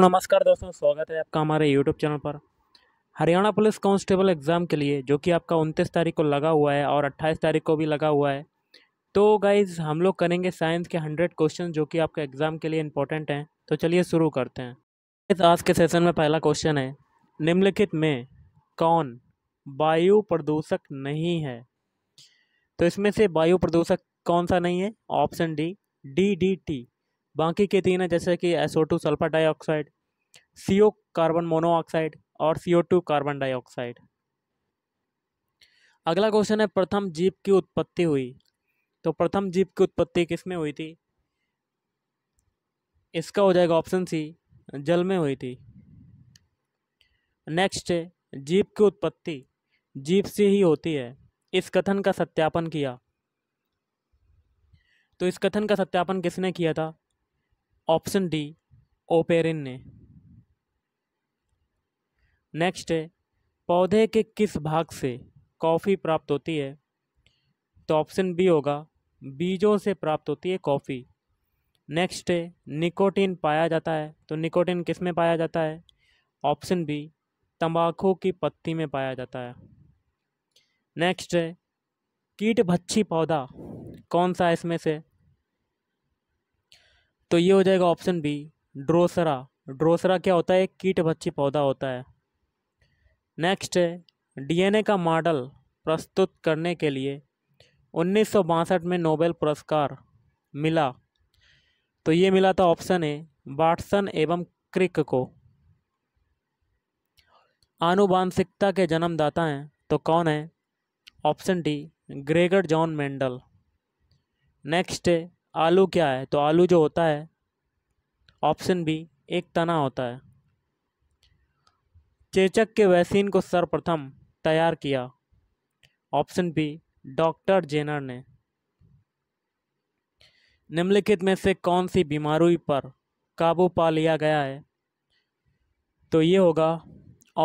नमस्कार दोस्तों स्वागत है आपका हमारे यूट्यूब चैनल पर हरियाणा पुलिस कांस्टेबल एग्ज़ाम के लिए जो कि आपका उनतीस तारीख को लगा हुआ है और अट्ठाईस तारीख को भी लगा हुआ है तो गाइज हम लोग करेंगे साइंस के हंड्रेड क्वेश्चन जो कि आपके एग्ज़ाम के लिए इंपॉर्टेंट हैं तो चलिए शुरू करते हैं आज के सेशन में पहला क्वेश्चन है निम्नलिखित में कौन वायु प्रदूषक नहीं है तो इसमें से वायु प्रदूषक कौन सा नहीं है option D D D T बाकी के तीन हैं जैसे कि S O two sulphur dioxide C O carbon monoxide और C O two carbon dioxide अगला क्वेश्चन है प्रथम जीव की उत्पत्ति हुई तो प्रथम जीव की उत्पत्ति किस में हुई थी इसका हो जाएगा ऑप्शन सी जल में हुई थी नेक्स्ट जीव की उत्पत्ति जीव से ही होती है इस कथन का सत्यापन किया तो इस कथन का सत्यापन किसने किया था ऑप्शन डी ओपेरिन ने नेक्स्ट है पौधे के किस भाग से कॉफ़ी प्राप्त होती है तो ऑप्शन बी होगा बीजों से प्राप्त होती है कॉफ़ी नेक्स्ट है निकोटीन पाया जाता है तो निकोटीन किस में पाया जाता है ऑप्शन बी तंबाकू की पत्ती में पाया जाता है नेक्स्ट है कीट भच्छी पौधा कौन सा इसमें से तो ये हो जाएगा ऑप्शन बी ड्रोसरा ड्रोसरा क्या होता है कीट भक्षी पौधा होता है नेक्स्ट है डीएनए का मॉडल प्रस्तुत करने के लिए उन्नीस में नोबेल पुरस्कार मिला तो ये मिला था ऑप्शन ए वाटसन एवं क्रिक को आनुवांशिकता के जन्मदाता हैं तो कौन है option D Gregor John Mendel next है आलू क्या है तो आलू जो होता है ऑप्शन बी एक तना होता है चेचक के वैक्सीन को सर्वप्रथम तैयार किया ऑप्शन बी डॉक्टर जेनर ने निम्नलिखित में से कौन सी बीमारी पर काबू पा लिया गया है तो ये होगा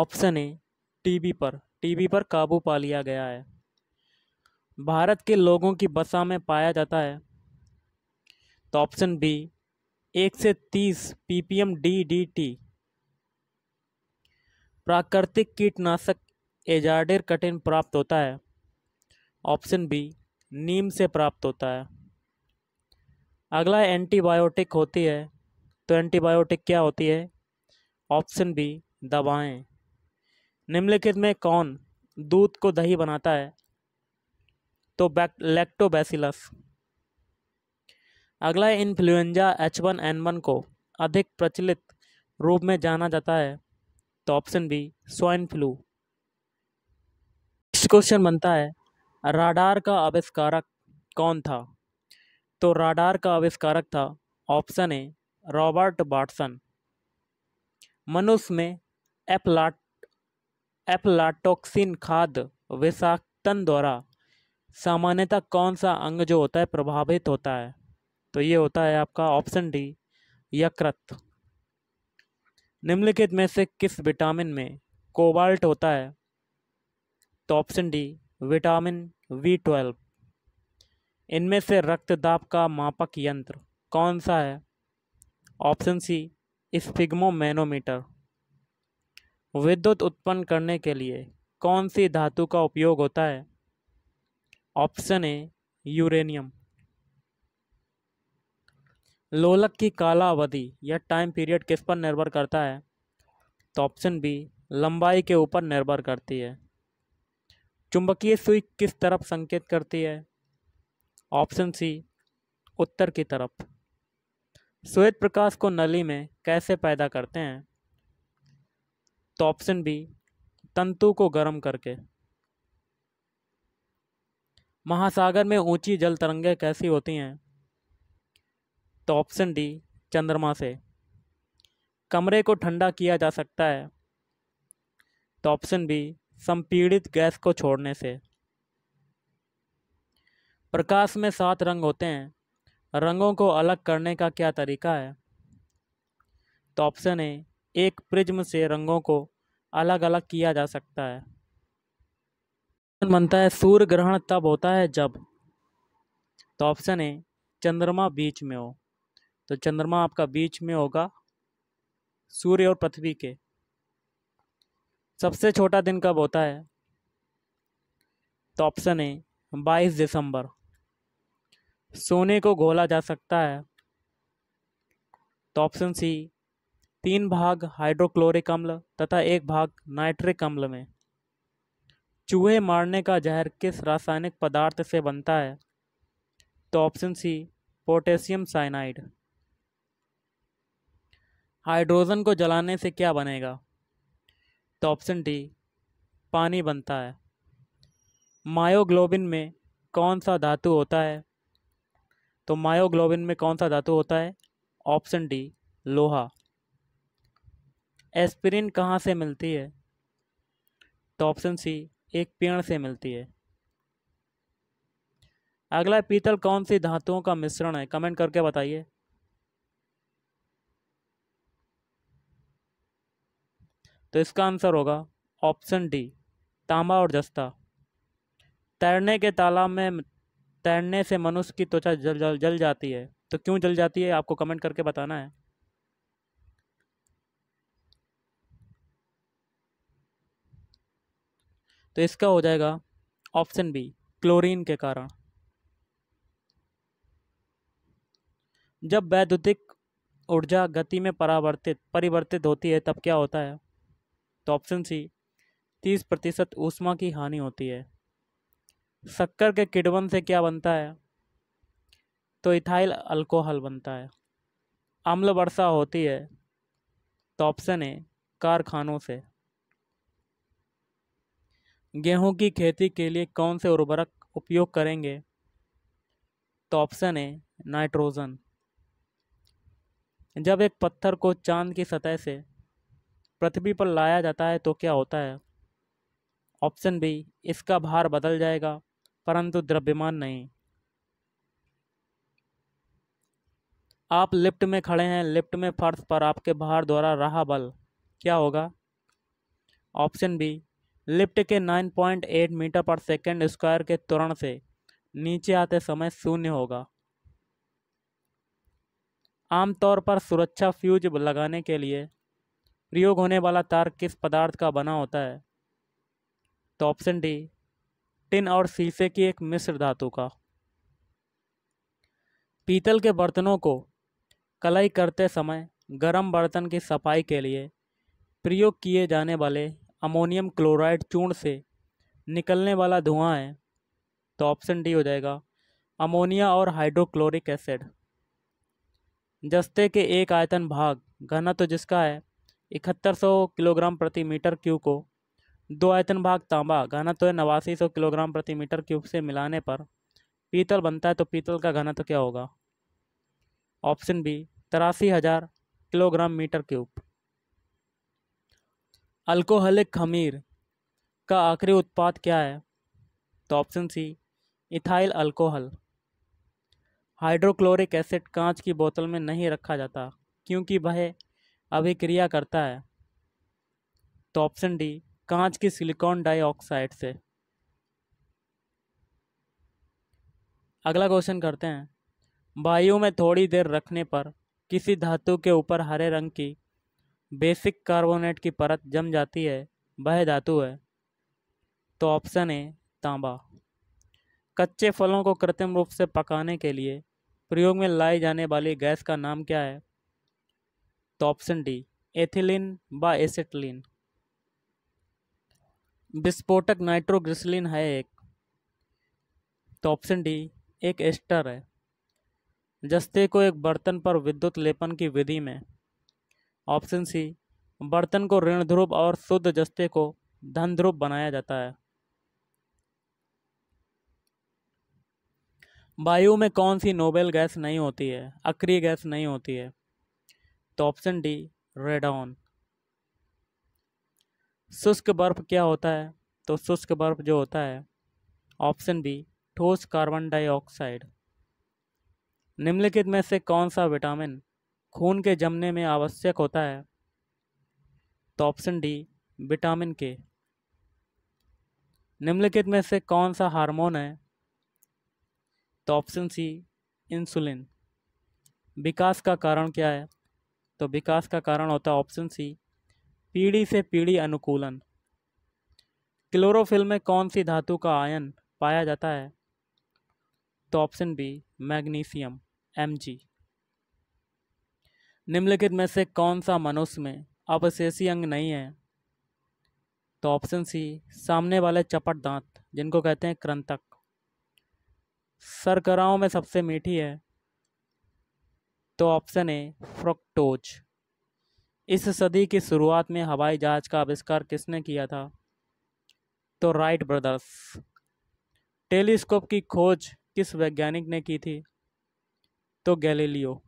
ऑप्शन ए टीबी पर टीबी पर काबू पा लिया गया है भारत के लोगों की बसा में पाया जाता है तो ऑप्शन बी एक से तीस पीपीएम डीडीटी प्राकृतिक कीटनाशक एजाडेर कठिन प्राप्त होता है ऑप्शन बी नीम से प्राप्त होता है अगला एंटीबायोटिक होती है तो एंटीबायोटिक क्या होती है ऑप्शन बी दवाएं निम्नलिखित में कौन दूध को दही बनाता है तो बैक लैक्टोबैसिलस अगला influenza H one N one को अधिक प्रचलित रूप में जाना जाता है तो option B swine flu next question बनता है राडार का आविष्कारक कौन था तो राडार का आविष्कारक था ऑप्शन ए रॉबर्ट बाटसन मनुष्य में एपलाट एपलाटोक्सिन खाद विषाक्तन द्वारा सामान्यतः कौन सा अंग जो होता है प्रभावित होता है तो ये होता है आपका ऑप्शन डी यकृत निम्नलिखित में से किस विटामिन में कोबाल्ट होता है तो option D vitamin V twelve इनमें से दाब का मापक यंत्र कौन सा है ऑप्शन सी स्फिग्मोमैनोमीटर विद्युत उत्पन्न करने के लिए कौन सी धातु का उपयोग होता है ऑप्शन ए यूरेनियम लोलक की काला अवधि या टाइम पीरियड किस पर निर्भर करता है तो ऑप्शन बी लंबाई के ऊपर निर्भर करती है चुंबकीय सुई किस तरफ संकेत करती है ऑप्शन सी उत्तर की तरफ श्वेत प्रकाश को नली में कैसे पैदा करते हैं तो ऑप्शन बी तंतु को गर्म करके महासागर में ऊंची जल तरंगे कैसी होती हैं तो ऑप्शन डी चंद्रमा से कमरे को ठंडा किया जा सकता है तो ऑप्शन बी संपीड़ित गैस को छोड़ने से प्रकाश में सात रंग होते हैं रंगों को अलग करने का क्या तरीका है तो ऑप्शन ए एक प्रिज्म से रंगों को अलग अलग किया जा सकता है ऑप्शन बनता है सूर्य ग्रहण तब होता है जब तो ऑप्शन ए चंद्रमा बीच में हो तो चंद्रमा आपका बीच में होगा सूर्य और पृथ्वी के सबसे छोटा दिन कब होता है तो ऑप्शन ए 22 दिसंबर सोने को घोला जा सकता है तो ऑप्शन सी तीन भाग हाइड्रोक्लोरिक अम्ल तथा एक भाग नाइट्रिक अम्ल में चूहे मारने का जहर किस रासायनिक पदार्थ से बनता है तो option C potassium cyanide hydrogen को जलाने से क्या बनेगा तो ऑप्शन डी पानी बनता है मायोग्लोबिन में कौन सा धातु होता है तो मायोग्लोबिन में कौन सा धातु होता है ऑप्शन डी लोहा एस्पिरिन कहाँ से मिलती है तो ऑप्शन सी एक पेड़ से मिलती है अगला पीतल कौन सी धातुओं का मिश्रण है कमेंट करके बताइए तो इसका आंसर होगा ऑप्शन डी तांबा और जस्ता तैरने के तालाब में तैरने से मनुष्य की त्वचा जल, जल जल जाती है तो क्यों जल जाती है आपको कमेंट करके बताना है तो इसका हो जाएगा ऑप्शन बी क्लोरीन के कारण जब वैद्युतिक ऊर्जा गति में परावर्तित परिवर्तित होती है तब क्या होता है तो ऑप्शन सी तीस प्रतिशत ऊष्मा की हानि होती है शक्कर के किडवन से क्या बनता है तो इथाइल अल्कोहल बनता है अम्ल वर्षा होती है तो ऑप्शन है कारखानों से गेहूं की खेती के लिए कौन से उर्वरक उपयोग करेंगे तो ऑप्शन है नाइट्रोजन जब एक पत्थर को चांद की सतह से पृथ्वी पर लाया जाता है तो क्या होता है ऑप्शन बी इसका भार बदल जाएगा परंतु द्रव्यमान नहीं आप लिफ्ट में खड़े हैं लिफ्ट में फर्श पर आपके भार द्वारा रहा बल क्या होगा ऑप्शन बी लिफ्ट के 9.8 मीटर पर सेकेंड स्क्वायर के त्वरण से नीचे आते समय शून्य होगा आमतौर पर सुरक्षा फ्यूज लगाने के लिए प्रयोग होने वाला तार किस पदार्थ का बना होता है तो ऑप्शन डी टिन और शीशे की एक मिश्र धातु का पीतल के बर्तनों को कलाई करते समय गर्म बर्तन की सफाई के लिए प्रयोग किए जाने वाले अमोनियम क्लोराइड चूर्ण से निकलने वाला धुआं है तो ऑप्शन डी हो जाएगा अमोनिया और हाइड्रोक्लोरिक एसिड जस्ते के एक आयतन भाग घनत्व तो जिसका है इकहत्तर सौ किलोग्राम प्रति मीटर क्यूब को दो आयतन भाग तांबा घनत्व तो नवासी सौ किलोग्राम प्रति मीटर क्यूब से मिलाने पर पीतल बनता है तो पीतल का घनत्व तो क्या होगा ऑप्शन बी तिरासी हज़ार किलोग्राम मीटर क्यूब अल्कोहलिक खमीर का आखिरी उत्पाद क्या है तो option C ethyl alcohol hydrochloric acid कांच की बोतल में नहीं रखा जाता क्योंकि वह अभिक्रिया करता है तो ऑप्शन डी कांच की सिलिकॉन डाइऑक्साइड से अगला क्वेश्चन करते हैं वायु में थोड़ी देर रखने पर किसी धातु के ऊपर हरे रंग की बेसिक कार्बोनेट की परत जम जाती है वह धातु है तो ऑप्शन ए तांबा कच्चे फलों को कृत्रिम रूप से पकाने के लिए प्रयोग में लाई जाने वाली गैस का नाम क्या है तो ऑप्शन डी एथिलीन व विस्फोटक नाइट्रोग्रिसलिन है एक तो ऑप्शन डी एक एस्टर है जस्ते को एक बर्तन पर विद्युत लेपन की विधि में ऑप्शन सी बर्तन को ऋण ध्रुव और शुद्ध जस्ते को धन ध्रुव बनाया जाता है वायु में कौन सी नोबेल गैस नहीं होती है अक्रिय गैस नहीं होती है तो ऑप्शन डी रेडॉन शुष्क बर्फ क्या होता है तो शुष्क बर्फ जो होता है ऑप्शन बी ठोस कार्बन डाइऑक्साइड निम्नलिखित में से कौन सा विटामिन खून के जमने में आवश्यक होता है तो ऑप्शन डी विटामिन के निम्नलिखित में से कौन सा हार्मोन है तो ऑप्शन सी इंसुलिन विकास का कारण क्या है तो विकास का कारण होता है ऑप्शन सी पीढ़ी से पीढ़ी अनुकूलन क्लोरोफिल में कौन सी धातु का आयन पाया जाता है तो ऑप्शन बी मैग्नीशियम एम निम्नलिखित में से कौन सा मनुष्य में अवशेषी अंग नहीं है तो ऑप्शन सी सामने वाले चपट दांत जिनको कहते हैं क्रंतक सरकराओं में सबसे मीठी है तो ऑप्शन ए फ्रक्टोज इस सदी की शुरुआत में हवाई जहाज का आविष्कार किसने किया था तो राइट ब्रदर्स टेलीस्कोप की खोज किस वैज्ञानिक ने की थी तो गैलीलियो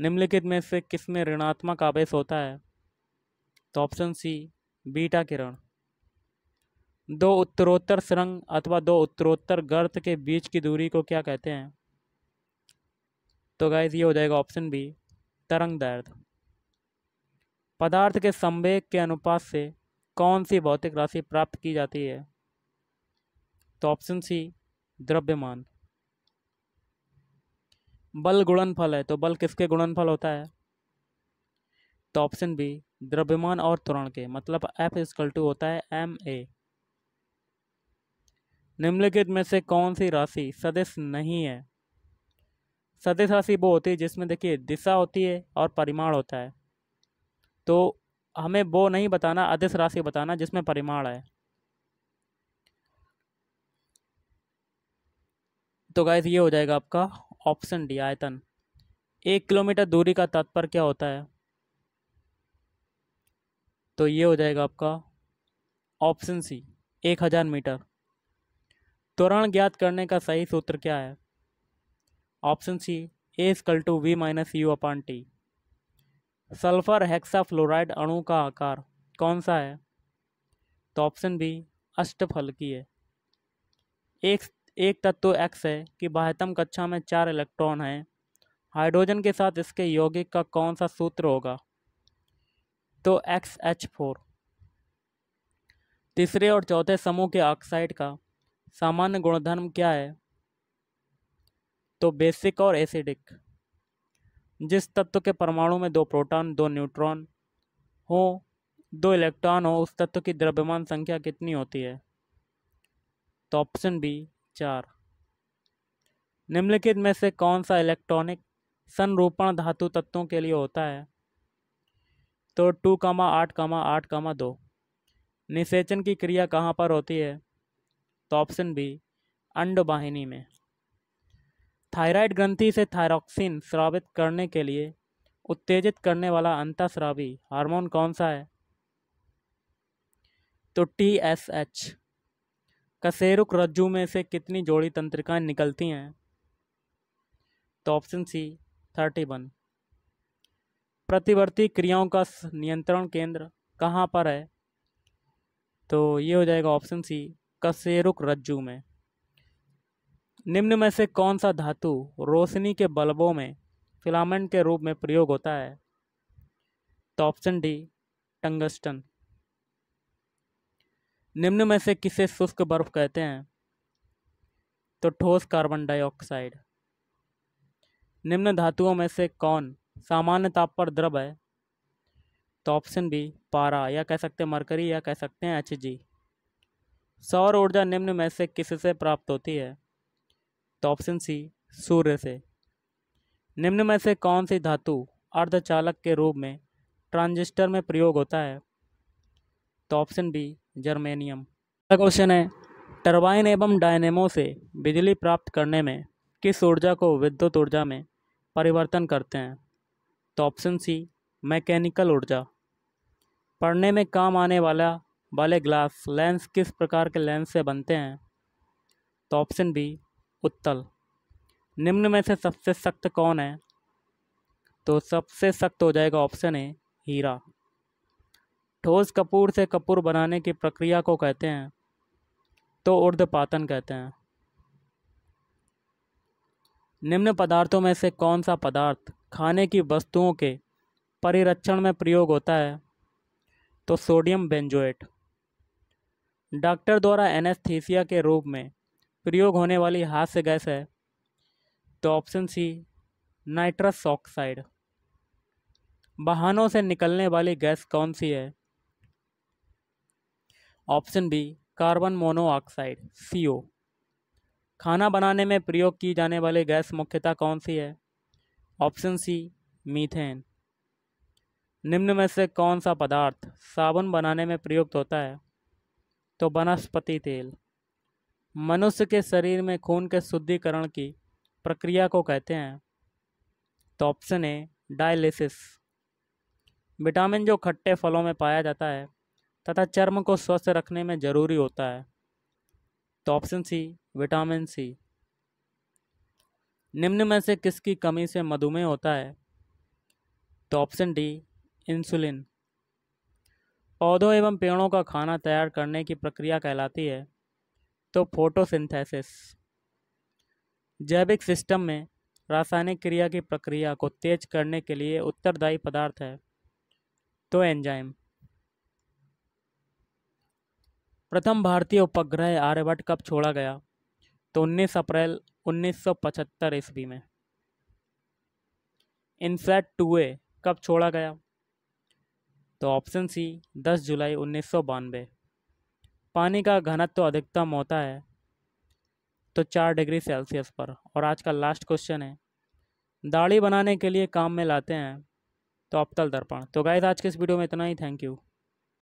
निम्नलिखित में से किस में ऋणात्मक आवेश होता है तो ऑप्शन सी बीटा किरण दो उत्तरोत्तर सुरंग अथवा दो उत्तरोत्तर गर्त के बीच की दूरी को क्या कहते हैं तो गाइज ये हो जाएगा ऑप्शन बी तरंग दर्द पदार्थ के संवेग के अनुपात से कौन सी भौतिक राशि प्राप्त की जाती है तो ऑप्शन सी द्रव्यमान बल गुणनफल है तो बल किसके गुणनफल होता है तो ऑप्शन बी द्रव्यमान और त्वरण के मतलब एफ स्कल टू होता है एम ए निम्नलिखित में से कौन सी राशि सदस्य नहीं है सदिश राशि वो होती है जिसमें देखिए दिशा होती है और परिमाण होता है तो हमें वो नहीं बताना अदिश राशि बताना जिसमें परिमाण है तो गाइस ये हो जाएगा आपका ऑप्शन डी आयतन एक किलोमीटर दूरी का तात्पर्य क्या होता है तो ये हो जाएगा आपका ऑप्शन सी एक हज़ार मीटर त्वरण ज्ञात करने का सही सूत्र क्या है option C A equal to V minus U upon T sulphur hexafluoride अणु का आकार कौन सा है तो ऑप्शन बी की है एक एक तत्व एक्स है कि बाह्यतम कक्षा में चार इलेक्ट्रॉन हैं हाइड्रोजन के साथ इसके यौगिक का कौन सा सूत्र होगा तो एक्स एच फोर तीसरे और चौथे समूह के ऑक्साइड का सामान्य गुणधर्म क्या है तो बेसिक और एसिडिक जिस तत्व के परमाणु में दो प्रोटॉन दो न्यूट्रॉन हो दो इलेक्ट्रॉन हो उस तत्व की द्रव्यमान संख्या कितनी होती है तो ऑप्शन बी चार निम्नलिखित में से कौन सा इलेक्ट्रॉनिक संरूपण धातु तत्वों के लिए होता है तो टू कामा आठ कामा आठ कामा दो निषेचन की क्रिया कहाँ पर होती है तो ऑप्शन बी अंडवाहिनी में थायराइड ग्रंथि से थायरॉक्सिन स्रावित करने के लिए उत्तेजित करने वाला अंतःस्रावी हार्मोन कौन सा है तो टी एस एच कसेरुक रज्जू में से कितनी जोड़ी तंत्रिकाएं निकलती हैं तो ऑप्शन सी थर्टी वन प्रतिवर्ती क्रियाओं का नियंत्रण केंद्र कहाँ पर है तो ये हो जाएगा ऑप्शन सी कसेरुक रज्जू में निम्न में से कौन सा धातु रोशनी के बल्बों में फिलामेंट के रूप में प्रयोग होता है तो ऑप्शन डी टंगस्टन निम्न में से किसे शुष्क बर्फ कहते हैं तो ठोस कार्बन डाइऑक्साइड निम्न धातुओं में से कौन सामान्य ताप पर द्रव है तो ऑप्शन बी पारा या कह सकते हैं मरकरी या कह सकते हैं एच जी सौर ऊर्जा निम्न में से किससे प्राप्त होती है तो ऑप्शन सी सूर्य से निम्न में से कौन सी धातु अर्धचालक के रूप में ट्रांजिस्टर में प्रयोग होता है तो ऑप्शन बी जर्मेनियम अगला क्वेश्चन है टरबाइन एवं डायनेमो से बिजली प्राप्त करने में किस ऊर्जा को विद्युत ऊर्जा में परिवर्तन करते हैं तो ऑप्शन सी मैकेनिकल ऊर्जा पढ़ने में काम आने वाला वाले ग्लास लेंस किस प्रकार के लेंस से बनते हैं तो ऑप्शन बी उत्तल निम्न में से सबसे सख्त कौन है तो सबसे सख्त हो जाएगा ऑप्शन ए हीरा ठोस कपूर से कपूर बनाने की प्रक्रिया को कहते हैं तो पातन कहते हैं निम्न पदार्थों में से कौन सा पदार्थ खाने की वस्तुओं के परिरक्षण में प्रयोग होता है तो सोडियम बेंजोएट डॉक्टर द्वारा एनेस्थीसिया के रूप में प्रयोग होने वाली हास्य गैस है तो ऑप्शन सी नाइट्रस ऑक्साइड वाहनों से निकलने वाली गैस कौन सी है ऑप्शन बी कार्बन मोनोऑक्साइड ओ खाना बनाने में प्रयोग की जाने वाली गैस मुख्यतः कौन सी है ऑप्शन सी मीथेन निम्न में से कौन सा पदार्थ साबुन बनाने में प्रयुक्त होता है तो वनस्पति तेल मनुष्य के शरीर में खून के शुद्धिकरण की प्रक्रिया को कहते हैं तो ऑप्शन ए डायलिसिस विटामिन जो खट्टे फलों में पाया जाता है तथा चर्म को स्वस्थ रखने में जरूरी होता है तो ऑप्शन सी विटामिन सी निम्न में से किसकी कमी से मधुमेह होता है तो ऑप्शन डी इंसुलिन पौधों एवं पेड़ों का खाना तैयार करने की प्रक्रिया कहलाती है तो फोटोसिंथेसिस जैविक सिस्टम में रासायनिक क्रिया की प्रक्रिया को तेज करने के लिए उत्तरदायी पदार्थ है तो एंजाइम प्रथम भारतीय उपग्रह आर्यभट्ट कब छोड़ा गया तो 19 अप्रैल 1975 ईस्वी में इनसेट टू कब छोड़ा गया तो ऑप्शन सी 10 जुलाई उन्नीस सौ बानवे पानी का घनत्व तो अधिकतम होता है तो चार डिग्री सेल्सियस पर और आज का लास्ट क्वेश्चन है दाढ़ी बनाने के लिए काम में लाते हैं तो अबतल दर्पण तो गाइस आज के इस वीडियो में इतना ही थैंक यू